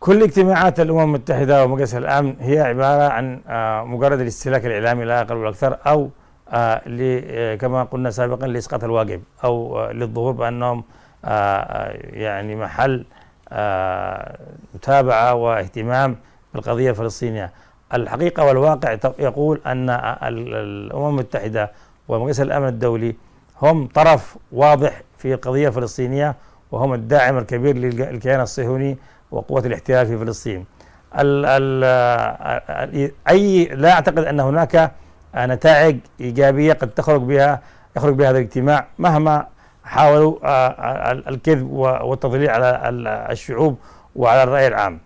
كل اجتماعات الامم المتحده ومجلس الامن هي عباره عن آه، مجرد الاستهلاك الاعلامي لا اقل ولا اكثر او آه، آه، كما قلنا سابقا لاسقاط الواجب او للظهور بانهم يعني محل متابعه واهتمام بالقضيه الفلسطينيه. الحقيقه والواقع يقول ان الامم المتحده ومجلس الامن الدولي هم طرف واضح في القضيه الفلسطينيه وهم الداعم الكبير للكيان الصهيوني وقوة الاحتلال في فلسطين الـ الـ أي لا أعتقد أن هناك نتائج إيجابية قد تخرج بها يخرج بها هذا الاجتماع مهما حاولوا آه، آه، الكذب والتضليل على الشعوب وعلى الرأي العام